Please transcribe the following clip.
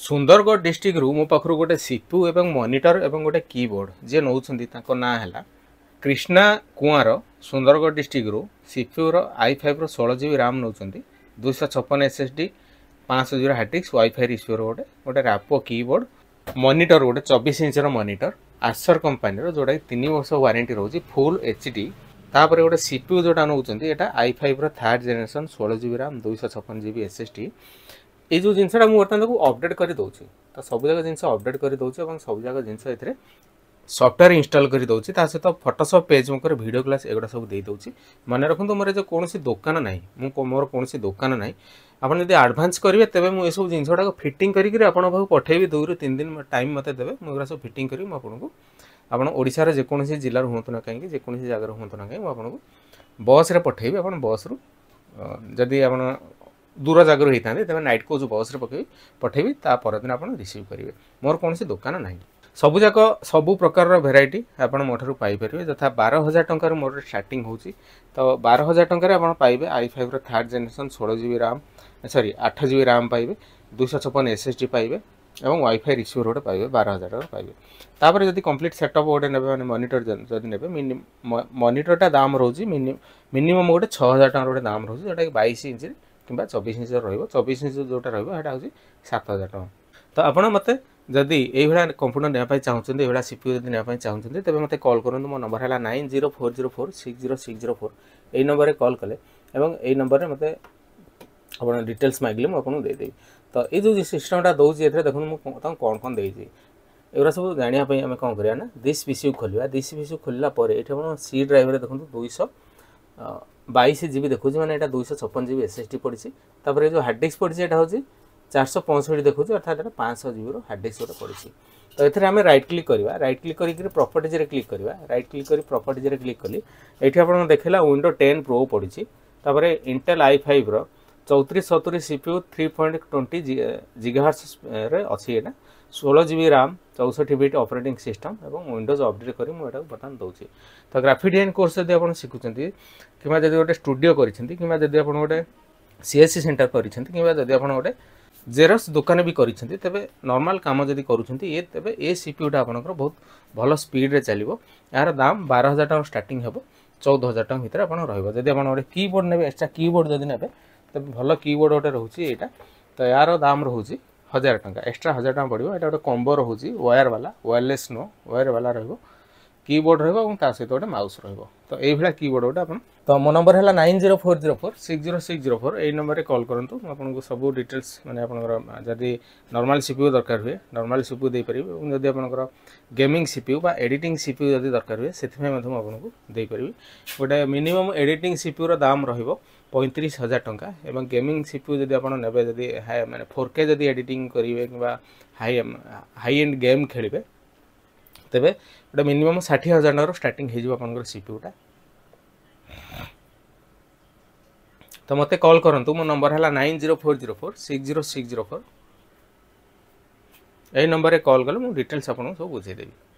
Sundargarh district मो पा गोटे सीपू एवं मॉनिटर एवं गोटे कीबोर्ड जे नौकर ना है कृष्णा कुआर सुंदरगढ़ डिस्ट्रिक्ट सीपुर आई फाइव रो षोल जिबी राम नौ दुश छपन एस एस डी पाँच जिबी हार्डडिस्क वाईफाई रिसीवर गोटे गोटे रापो कीबोर्ड मॉनिटर गोटे चौबीस इंच रो मॉनिटर आसर कंपनी रो जोड़ा तीन वर्ष वारंटी रोज फुल एच डी तापर गोटे सीपीयू जोड़ा नौ थर्ड जेनेशन षोल जिबी राम दुई छपन जिबी एस एस डी এই ଯେଉଁ ଜିନିଷଟା ମୁଁ ବର୍ତ୍ତମାନ ତାକୁ ଅପଡ଼େଟ୍ କରିଦେଉଛି ତ ସବୁଯାକ ଜିନିଷ ଅପଡ଼େଟ୍ କରିଦେଉଛି ଏବଂ ସବୁଯାକ ଜିନିଷ ଏଥିରେ সফটওয়্যার ইনস্টল করে দেছি তা সহ photoshop page maker video class এগুলা সব দিয়ে দেছি মনে রাখুন মোর যে কোণী দোকান নাই মোর কোণী দোকান নাই আপনার যদি আডভান্স করবে তবে মু এসব জিনিসটা ফিটিং করি আপনার পাখু পঠাইবি দুই তিন দিন টাইম মতো দেবে মু এগুলা সব ফিটিং করি আপনার আপনার ওড়শার যেকোন জেলার হুঁত না কী যেকোন জায়গার হুঁত না কী আপনার বস্রে পঠাইবি আপনার বস্রু যদি আপনার ଦୂର ଜାଗାରୁ ହେଇଥାନ୍ତେ ତେବେ ନାଇଟ୍ କୋଚ୍ ବସ୍ରେ ପକାଇବି ପଠାଇବି ତା ପରଦିନ ଆପଣ ରିସିଭ୍ କରିବେ ମୋର କୌଣସି ଦୋକାନ ନାହିଁ ସବୁଯାକ ସବୁ ପ୍ରକାରର ଭେରାଇଟି ଆପଣ ମୋ ଠାରୁ ପାଇପାରିବେ ଯଥା ବାର ହଜାର ଟଙ୍କାରୁ ମୋର ଷ୍ଟାର୍ଟିଂ ହେଉଛି ତ ବାର ହଜାର ଟଙ୍କାରେ ଆପଣ ପାଇବେ ଆଇ ଫାଇଭ୍ର ଥାର୍ଡ଼ ଜେନେରେସନ୍ ଷୋହଳ ଜି ବି ରାମ୍ ସରି ଆଠ ଜି ବି ରାମ୍ ପାଇବେ ଦୁଇଶହ ଛପନ ଏସ୍ ଏସ୍ ଡି ପାଇବେ ଏବଂ ୱାଇଫାଇ ରିସିଭର ଗୋଟେ ପାଇବେ ବାର ହଜାର ଟଙ୍କା ପାଇବେ ତାପରେ ଯଦି କମ୍ପ୍ଲିଟ୍ ସେଟଅପ୍ ଗୋଟେ ନେବେ ମାନେ ମନିଟର ଯଦି ନେବେ ମନିଟରଟା ଦାମ୍ ରହୁଛି ମିନିମମ୍ ଗୋଟେ ଛଅ ହଜାର ଟଙ୍କାର ଗୋଟେ ଦାମ୍ ରହୁଛି ଯେଉଁଟାକି ବାଇଶ ଇଞ୍ଚରେ କିମ୍ବା ଚବିଶ ଇଞ୍ଚର ରହିବ ଚବିଶ ଇଞ୍ଚ ଯେଉଁଟା ରହିବ ସେଇଟା ହେଉଛି ସାତ ହଜାର ଟଙ୍କା ତ ଆପଣ ମୋତେ ଯଦି ଏଇଭଳିଆ କମ୍ପ୍ୟୁଟର ନେବା ପାଇଁ ଚାହୁଁଛନ୍ତି ଏଇଭଳିଆ ସିପିୟୁ ଯଦି ନେବା ପାଇଁ ଚାହୁଁଛନ୍ତି ତେବେ ମୋତେ କଲ୍ କରନ୍ତୁ ମୋ ନମ୍ବର ହେଲା nine zero four zero four six zero six zero four ଏଇ ନମ୍ବରରେ କଲ୍ କଲେ ଏବଂ ଏଇ ନମ୍ବରରେ ମୋତେ ଆପଣ ଡିଟେଲ୍ସ ମାଗିଲେ ମୁଁ ଆପଣଙ୍କୁ ଦେଇଦେବି ତ ଏଇ ଯେଉଁ ସିଷ୍ଟମଟା ଦେଉଛି ଏଥିରେ ଦେଖନ୍ତୁ ମୁଁ ତାଙ୍କୁ କ'ଣ କ'ଣ ଦେଇଛି ଏଗୁଡ଼ା ସବୁ ଜାଣିବା ପାଇଁ ଆମେ କ'ଣ କରିବା ନା ଦିସ୍ ପି ସି ଖୋଲିବା ଦିସ୍ ପି ସି ଖୋଲିଲା ପରେ ଏଠି ଆପଣ ସି ଡ୍ରାଇଭ୍ରେ ଦେଖନ୍ତୁ ଦୁଇଶହ বাইশ জিবি দেখুছি মানে এটা দুইশহ ছପନ জিবি এসএসডি পড়িছি তারপরে যে হার্ড ডিস্ক পড়িছি এটা হচ্ছে চারশো পঁয়ষঠি দেখুছি অর্থাৎ এটা পাঁচশহ জিবির হার্ড ডিস্ক গোটে পড়িছি তো এতে আমি রাইট ক্লিক করা রাইট ক্লিক করি প্রপর্টিজে ক্লিক করা রাইট ক্লিক করে প্রপর্টিজে ক্লিক কলি এটি আপনার দেখলা উইন্ডো টেন প্রো পড়িছি তাপরে ইন্টেল আই ফাইভ্র ଚଉତିରିଶ ସତୁରି ସିପିୟୁ ଥ୍ରୀ ପଏଣ୍ଟ ଟ୍ୱେଣ୍ଟି ଜିଗାହାର୍ସରେ ଅଛି ଏଇଟା ଷୋହଳ ଜିବି ରାମ୍ ଚଉଷଠି ବିଟ୍ ଅପରେଟିଂ ସିଷ୍ଟମ୍ ଏବଂ ୱିଣ୍ଡୋଜ୍ ଅପଡ଼େଟ୍ କରି ମୁଁ ଏଟାକୁ ବର୍ତ୍ତମାନ ଦେଉଛି ତ ଗ୍ରାଫିକ୍ ଡିଜାଇନ୍ କୋର୍ସ ଯଦି ଆପଣ ଶିଖୁଛନ୍ତି କିମ୍ବା ଯଦି ଗୋଟେ ଷ୍ଟୁଡ଼ିଓ କରିଛନ୍ତି କିମ୍ବା ଯଦି ଆପଣ ଗୋଟେ ସିଏସ୍ସି ସେଣ୍ଟର କରିଛନ୍ତି କିମ୍ବା ଯଦି ଆପଣ ଗୋଟେ ଜେରକ୍ସ ଦୋକାନ ବି କରିଛନ୍ତି ତେବେ ନର୍ମାଲ କାମ ଯଦି କରୁଛନ୍ତି ଏ ତେବେ ଏ ସିପିୟୁଟା ଆପଣଙ୍କର ବହୁତ ଭଲ ସ୍ପିଡ଼ରେ ଚାଲିବ ଏହାର ଦାମ୍ ବାର ହଜାର ଟଙ୍କା ଷ୍ଟାର୍ଟିଂ ହେବ ଚଉଦ ହଜାର ଟଙ୍କା ଭିତରେ ଆପଣ ରହିବ ଯଦି ଆପଣ ଗୋଟେ କିବୋର୍ଡ଼ ନେବେ ଏକ୍ସଟ୍ରା କିବୋର୍ଡ଼ ଯଦି ନେବେ ତେବେ ଭଲ କିବୋର୍ଡ଼ ଗୋଟେ ରହୁଛି ଏଇଟା ତ ଏହାର ଦାମ୍ ରହୁଛି ହଜାର ଟଙ୍କା ଏକ୍ସଟ୍ରା ହଜାର ଟଙ୍କା ପଡ଼ିବ ଏଇଟା ଗୋଟେ କମ୍ବୋ ରହୁଛି ୱାୟାରବାଲା ୱାୟାରଲେସ୍ ନୋ ୱାୟାରବାଲା ରହିବ କିବୋର୍ଡ଼ ରହିବ ଏବଂ ତା ସହିତ ଗୋଟେ ମାଉସ୍ ରହିବ ତ ଏଇଭଳିଆ କିବୋର୍ଡ଼ ଗୋଟେ ଆପଣ ତ ମୋ ନମ୍ବର ହେଲା nine zero four zero four six zero six zero four ଏଇ ନମ୍ବରରେ କଲ୍ କରନ୍ତୁ ମୁଁ ଆପଣଙ୍କୁ ସବୁ ଡିଟେଲ୍ସ ମାନେ ଆପଣଙ୍କର ଯଦି ନର୍ମାଲ୍ ସିପିୟୁ ଦରକାର ହୁଏ ନର୍ମାଲ୍ ସିପିୟୁ ଦେଇପାରିବି ଏବଂ ଯଦି ଆପଣଙ୍କର ଗେମିଂ ସିପିୟୁ ବା ଏଡ଼ିଟିଂ ସିପିୟୁ ଯଦି ଦରକାର ହୁଏ ସେଥିପାଇଁ ମଧ୍ୟ ମୁଁ ଆପଣଙ୍କୁ ଦେଇପାରିବି ଗୋଟେ ମିନିମମ୍ ଏଡ଼ିଟିଂ ସିପିୟୁର ଦାମ୍ ରହିବ পঁয়ত্রিশ হাজার টাকা এবং গেমিং সিপিউ যদি আপনার নেবে যদি হাই মানে ফোর কে যদি এডিটিং করবে কিংবা হাই হাই এন্ড গেম খেলবে তবে ওটা মিনিমম ষাঠিয়ে হাজার টাকার স্টার্টিং হয়ে আপনার সিপিউটা তো মতো কল করতু মো নম্বর হল nine zero four zero four six zero six zero four এই নম্বরে কল কলে মু ডিটেলস আপনার সব বুঝাই দেবী